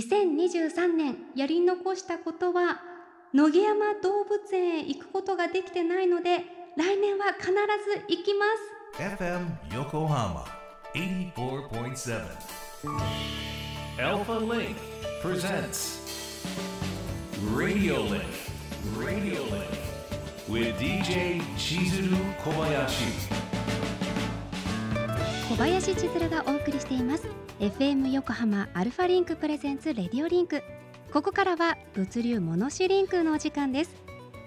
2023年やり残したことは野毛山動物園へ行くことができてないので来年は必ず行きます FM 横浜84.7 Alpha Link presents Radio Link Radio Link with DJ Chizuru Kobayashi 小林千鶴がお送りしています FM 横浜アルファリンクプレゼンツレディオリンクここからは物流モノシリンクのお時間です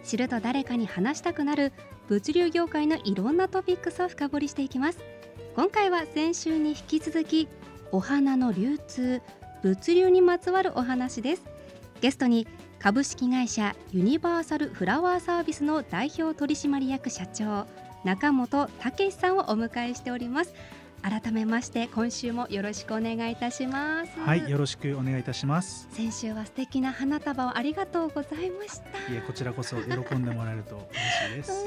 知ると誰かに話したくなる物流業界のいろんなトピックスを深掘りしていきます今回は先週に引き続きお花の流通物流にまつわるお話ですゲストに株式会社ユニバーサルフラワーサービスの代表取締役社長中本武さんをお迎えしております改めまして今週もよろしくお願いいたしますはいよろしくお願いいたします先週は素敵な花束をありがとうございましたいやこちらこそ喜んでもらえると嬉しいです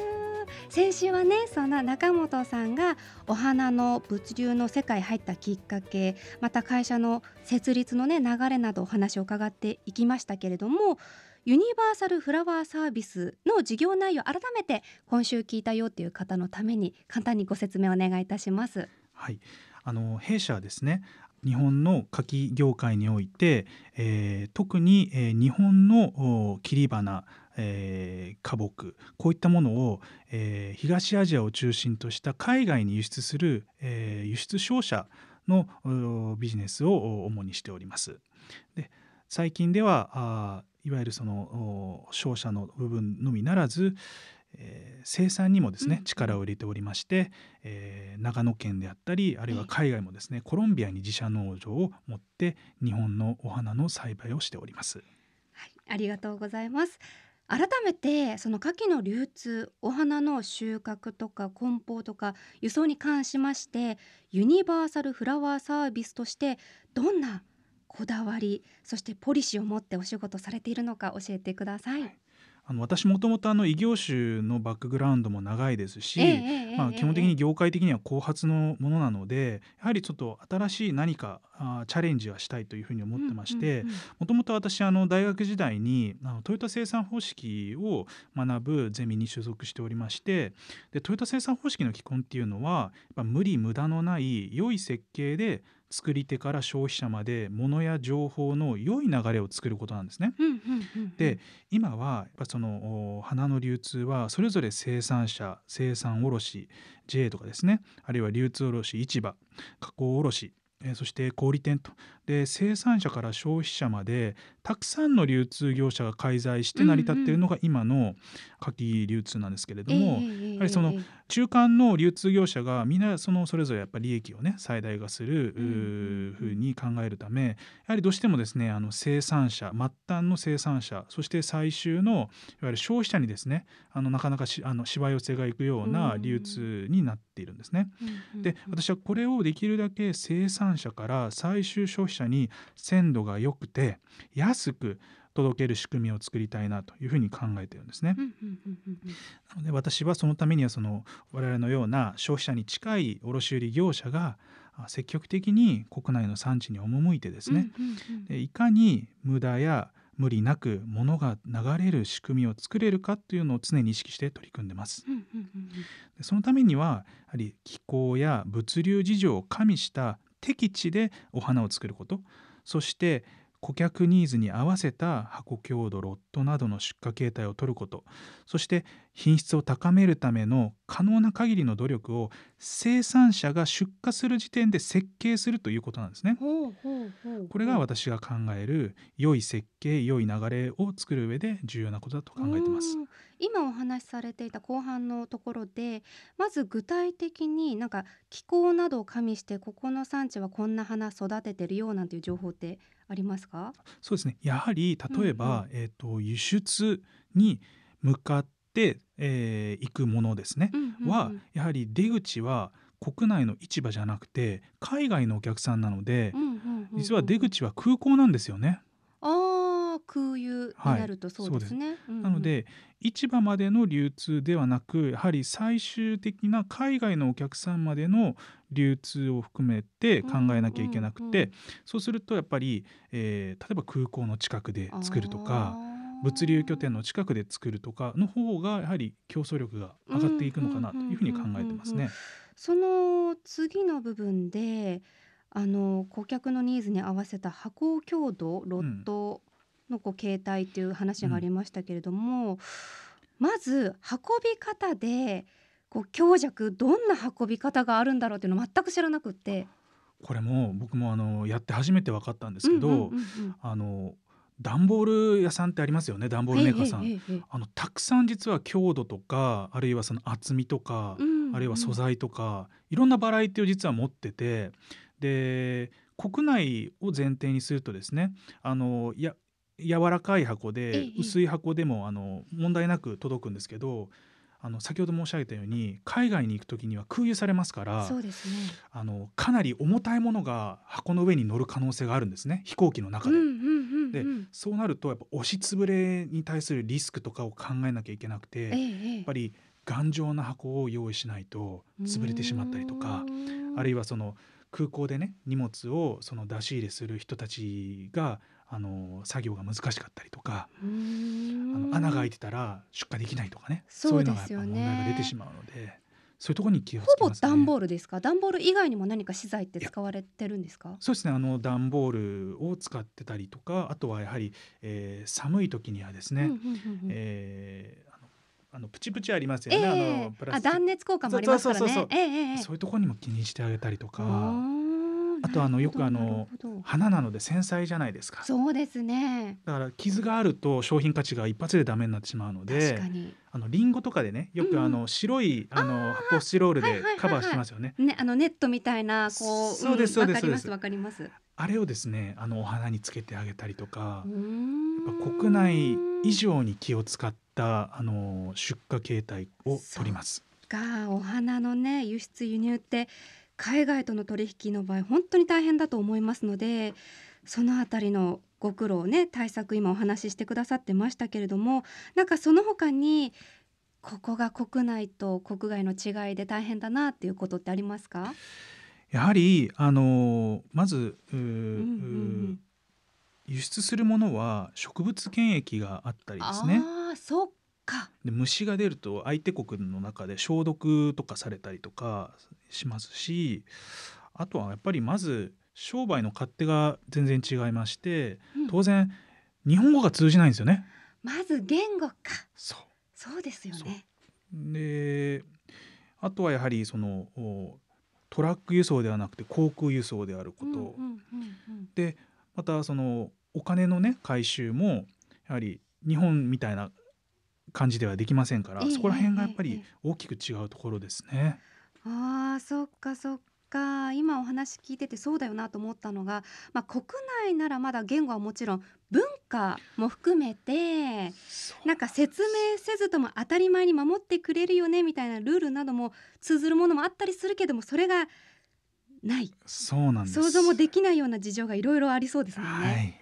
先週はねそんな中本さんがお花の物流の世界入ったきっかけまた会社の設立のね流れなどお話を伺っていきましたけれどもユニバーサルフラワーサービスの事業内容改めて今週聞いたよっていう方のために簡単にご説明お願いいたします。はい、あの弊社はですね日本の柿業界において、えー、特に、え日本の切り花、えー、花木こういったものを、えー、東アジアを中心とした海外に輸出する、え輸出商社のビジネスを主にしております。で最近ではあいわゆるその商社の部分のみならず、え生産にもですね、力を入れておりまして、えー、長野県であったりあるいは海外もですねコロンビアに自社農場を持って日本のお花の栽培をしております。はい、ありがとうございます改めてその牡蠣の流通お花の収穫とか梱包とか輸送に関しましてユニバーサルフラワーサービスとしてどんなこだわりそしてポリシーを持ってお仕事されているのか教えてください、はいあの私もともとあの異業種のバックグラウンドも長いですし、まあ、基本的に業界的には後発のものなのでやはりちょっと新しい何かあチャレンジはしたいというふうに思ってましてもともと私あの大学時代にあのトヨタ生産方式を学ぶゼミに所属しておりましてでトヨタ生産方式の基本っていうのはやっぱ無理無駄のない良い設計で作り手から消費者まで物や情報の良い流れを作ることなんですね。で今はやっぱその花の流通はそれぞれ生産者生産卸 j とかですねあるいは流通卸市場加工卸そして小売店とで生産者から消費者までたくさんの流通業者が介在して成り立っているのが今の夏季流通なんですけれども、うんうん、やはりその中間の流通業者がみんなそのそれぞれやっぱり利益をね最大化するふうに考えるためやはりどうしてもですねあの生産者末端の生産者そして最終のいわゆる消費者にですねあのなかなかしあのしわ寄せがいくような流通になっているんですね。で私はこれをできるだけ生産者から最終消費者に鮮度が良くて安く届ける仕組みを作りたいなというふうに考えてるんですね。なので私はそのためにはその我々のような消費者に近い卸売業者が積極的に国内の産地に赴いてですね、いかに無駄や無理なく物が流れる仕組みを作れるかというのを常に意識して取り組んでます。そのためにはやはり気候や物流事情を加味した適地でお花を作ることそして顧客ニーズに合わせた箱強度ロットなどの出荷形態を取ることそして品質を高めるための可能な限りの努力を生産者が出荷する時点で設計するということなんですね。これが私が考える良い設計良い流れを作る上で重要なことだと考えてます。今お話しされていた後半のところでまず具体的になんか気候などを加味してここの産地はこんな花育ててるよなんていう情報ってありますかそうですねやはり例えば、うんうん、えーと、輸出に向かって、えー、行くものですね、うんうんうん、はやはり出口は国内の市場じゃなくて海外のお客さんなので、うんうんうんうん、実は出口は空港なんですよね。空輸になるとそうですね。はい、すなので、市場までの流通ではなくやはり最終的な海外のお客さんまでの流通を含めて考えなきゃいけなくて、そうするとやっぱり、えー、例えば空港の近くで作るとか。物流拠点の近くで作るとかの方がやはり競争力が上がっていくのかなというふうに考えてますね。その次の部分であの顧客のニーズに合わせた箱強度ロット、のこう携帯っていう話がありましたけれども、うん、まず運び方でこう強弱どんな運び方があるんだろうっていうのを全く知らなくて。これも僕もあのやって初めて分かったんですけど、あの段ボール屋さんってありますよね段ボールメーカーさん、あのたくさん実は強度とかあるいはその厚みとか、うんうん、あるいは素材とかいろんなバラエティを実は持っててで国内を前提にするとですねあのいや柔らかい箱で薄い箱でもあの問題なく届くんですけどあの先ほど申し上げたように海外に行く時には空輸されますからそうです、ね、あのかなり重たいものが箱の上に乗る可能性があるんですね飛行機の中で。でそうなるとやっぱ押しつぶれに対するリスクとかを考えなきゃいけなくて、やっぱり頑丈な箱を用意しないと潰れてしまったりとかあるいはその空港でね荷物をその出し入れする人たちがあの作業が難しかったりとかあの穴が開いてたら出荷できないとかねそういうのがやっぱ問題が出てしまうので。そういうところに気を、ね、ほぼ段ボールですか。段ボール以外にも何か資材って使われてるんですか。そうですね。あの段ボールを使ってたりとか、あとはやはり、えー、寒い時にはですね、えー、あのプチプチありますよね。えー、あのプラス断熱効果もありますからね。そういうところにも気にしてあげたりとか。あとあのよくあの花なので繊細じゃないですかそうですねだから傷があると商品価値が一発でダメになってしまうのであのリンゴとかでねよくあの白い、あの発泡スチロールでカバーしてますよね、ねあのネットみたいなこうそうですそうです、わかりますあれをですねあのお花につけてあげたりとかやっぱ国内以上に気を使ったあの出荷形態を取りますがお花のね輸出輸入って海外との取引の場合本当に大変だと思いますのでそのあたりのご苦労ね対策今お話ししてくださってましたけれどもなんかその他にここが国内と国外の違いで大変だなっていうことってありますかやはりあのまず、輸出するものは植物検疫があったりですね。あそで虫が出ると相手国の中で消毒とかされたりとかしますしあとはやっぱりまず商売の勝手が全然違いまして、うん、当然日本語が通じないんですよね。まず言語かそうそうですよねであとはやはりそのトラック輸送ではなくて航空輸送であること、でまたそのお金のね回収もやはり日本みたいな感じではできませんから、えそこら辺がやっぱり大きく違うところですね。え、ああそっかそっか。か今お話聞いててそうだよなと思ったのが、まあ、国内ならまだ言語はもちろん文化も含めてなんか説明せずとも当たり前に守ってくれるよねみたいなルールなども通ずるものもあったりするけどもそれがないそうなんです想像もできないような事情がいろいろありそうですね。はい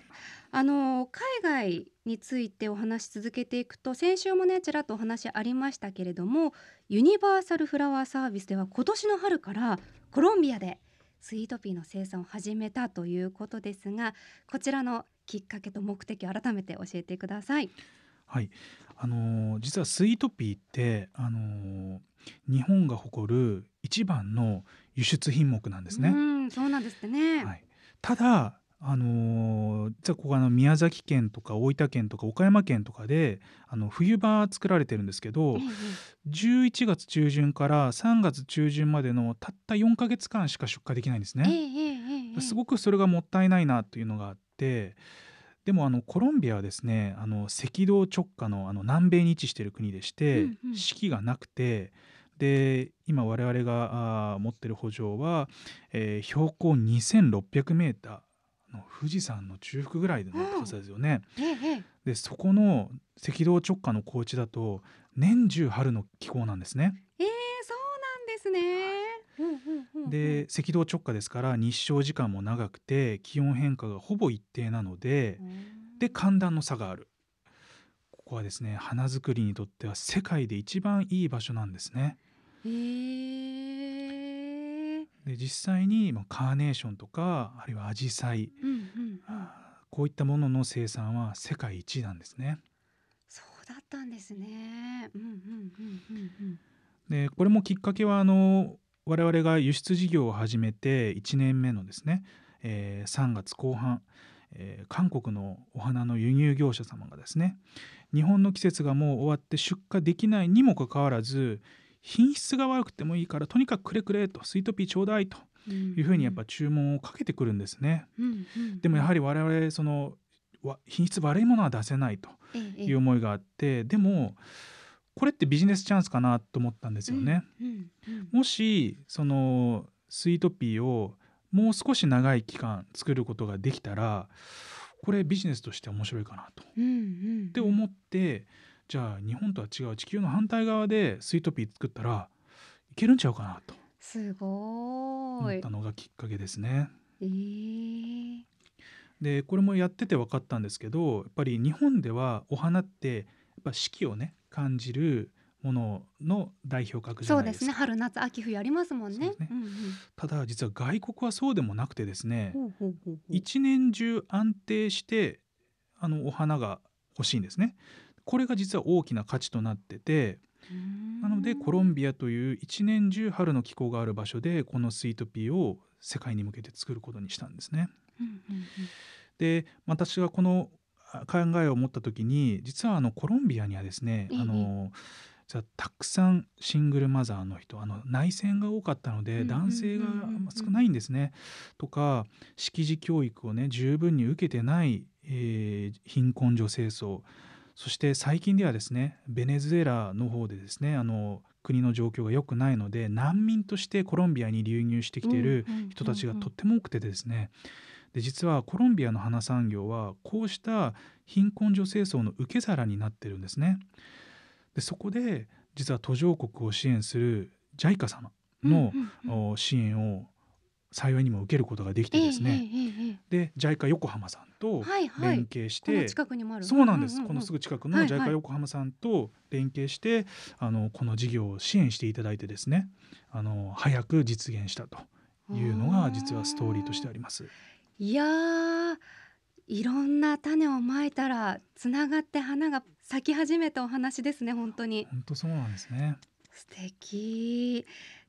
あの海外についてお話し続けていくと先週もねちらっとお話ありましたけれどもユニバーサルフラワーサービスでは今年の春からコロンビアでスイートピーの生産を始めたということですがこちらのきっかけと目的を改めて教えてください。はいあの実はスイートピーってあの日本が誇る一番の輸出品目なんですね。うんそうなんですね、はい、ただあの実はここあの宮崎県とか大分県とか岡山県とかであの冬場作られてるんですけど、ええ、11月中旬から3月中旬までのたった4か月間しか出荷できないんですね、え、すごくそれがもったいないなというのがあってでもあのコロンビアはですねあの赤道直下のあの南米に位置している国でして、うんうん、四季がなくてで今我々があ持ってる補助は、えー、標高2 6 0 0ーの富士山の中腹ぐらいの高さですよね。でそこの赤道直下の高地だと年中春の気候なんですね。えー、そうなんですね。で赤道直下ですから日照時間も長くて気温変化がほぼ一定なのでで寒暖の差があるここはですね花作りにとっては世界で一番いい場所なんですね。えーで実際にカーネーションとかあるいはアジサイ、こういったものの生産は世界一なんですね。そうだったんですね。でこれもきっかけはあの我々が輸出事業を始めて1年目のですね、えー、3月後半、えー、韓国のお花の輸入業者様がですね日本の季節がもう終わって出荷できないにもかかわらず品質が悪くてもいいからとにかくくれくれとスイートピーちょうだいというふうにやっぱ注文をかけてくるんですね。うんうん、でもやはり我々その品質悪いものは出せないという思いがあって、でもこれってビジネスチャンスかなと思ったんですよね。もしそのスイートピーをもう少し長い期間作ることができたらこれビジネスとして面白いかなと。って思ってじゃあ日本とは違う地球の反対側でスイートピー作ったらいけるんちゃうかなとすごい思ったのがきっかけですね。えー、でこれもやってて分かったんですけどやっぱり日本ではお花ってやっぱ四季をね感じるものの代表格ですそうですね春夏秋冬やりますもんね、ねうんうん、ただ実は外国はそうでもなくてですね一年中安定してあのお花が欲しいんですねこれが実は大きな価値となっててなのでコロンビアという一年中春の気候がある場所でこのスイートピーを世界に向けて作ることにしたんですね。で私がこの考えを持った時に実はあのコロンビアにはですね、あのたくさんシングルマザーの人あの内戦が多かったので男性が少ないんですね、とか識字教育をね十分に受けてない、えー、貧困女性層そして最近ではですねベネズエラの方でですねあの国の状況が良くないので難民としてコロンビアに流入してきている人たちがとっても多くてですねで実はコロンビアの花産業はこうした貧困女性層の受け皿になってるんですね。でそこで実は途上国を支援する JICA 様の支援を幸いにも受けることができてですね、で JICA 横浜さんと連携して、はいはい、近くにもあるそうなんです、このすぐ近くの JICA 横浜さんと連携して、はいはい、あのこの事業を支援していただいてですねあの早く実現したというのが実はストーリーとしてあります。いやいろんな種をまいたらつながって花が咲き始めたお話ですね本当に本当そうなんですね素敵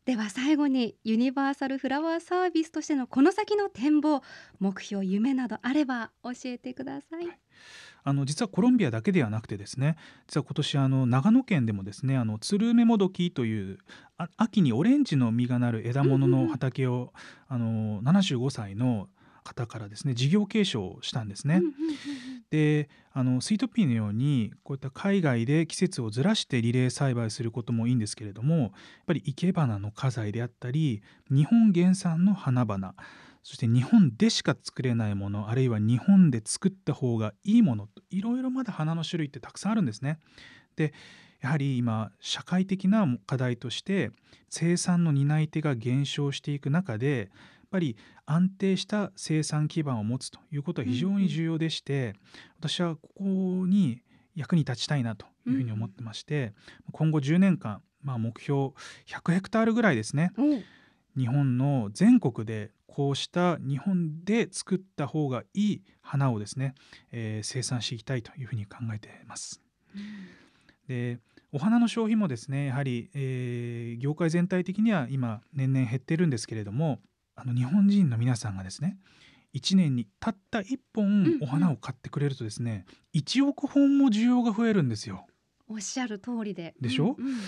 では最後にユニバーサルフラワーサービスとしてのこの先の展望目標夢などあれば教えてください、はいあの実はコロンビアだけではなくてですね実は今年あの長野県でもですねあのツルメモドキという秋にオレンジの実がなる枝物の畑を、あの75歳の方からですね事業継承したんですね。であのスイートピーのようにこういった海外で季節をずらしてリレー栽培することもいいんですけれどもやっぱり生け花の花材であったり日本原産の花々そして日本でしか作れないものあるいは日本で作った方がいいものといろいろまだ花の種類ってたくさんあるんですね。でやはり今社会的な課題として生産の担い手が減少していく中でぱり安定した生産基盤を持つということは非常に重要でして、うん、私はここに役に立ちたいなというふうに思ってまして、うん、今後10年間、まあ、目標100ヘクタールぐらいですね、うん、日本の全国でこうした日本で作った方がいい花をですね、えー、生産していきたいというふうに考えています。でお花の消費もですねやはり、えー、業界全体的には今年々減っているんですけれどもあの日本人の皆さんがですね1年にたった1本お花を買ってくれるとですね、1億本も需要が増えるんですよ。おっしゃる通りで。でしょ、うんうんうん、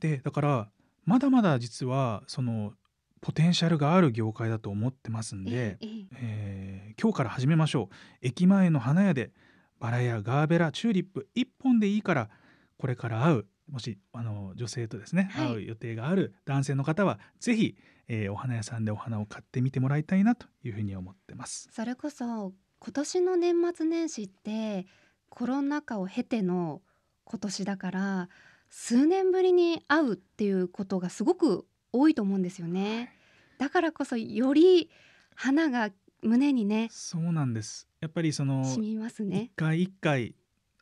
でだからまだまだ実はそのポテンシャルがある業界だと思ってますんで、えええー、今日から始めましょう駅前の花屋でバラやガーベラチューリップ1本でいいからこれから会うもしあの女性とですね、会う予定がある男性の方はぜひ、えー、お花屋さんでお花を買ってみてもらいたいなというふうに思ってます。それこそ今年の年末年始ってコロナ禍を経ての今年だから数年ぶりに会うっていうことがすごく多いと思うんですよね。だからこそより花が胸にね。そうなんです。やっぱりその一、ね、回一回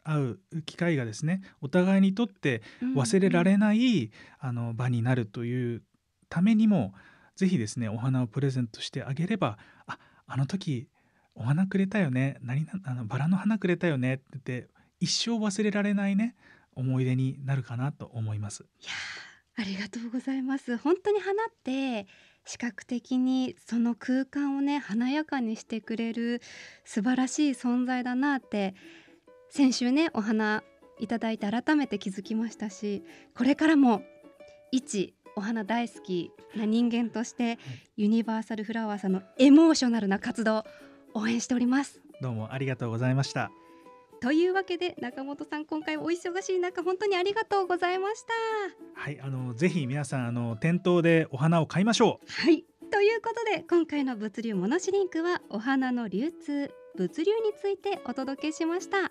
会う機会がですねお互いにとって忘れられない、うん、あの場になるというためにもぜひですねお花をプレゼントしてあげればああの時お花くれたよね何あのバラの花くれたよねってって一生忘れられないね思い出になるかなと思います。いやありがとうございます本当に花って視覚的にその空間をね華やかにしてくれる素晴らしい存在だなって先週ねお花いただいて改めて気づきましたしこれからも一お花大好きな人間として、はい、ユニバーサルフラワーさんのエモーショナルな活動応援しておりますどうもありがとうございましたというわけで中本さん今回お忙しい中本当にありがとうございましたはいあのぜひ皆さんあの店頭でお花を買いましょうはいということで今回の物流モノシリンクはお花の流通物流についてお届けしました。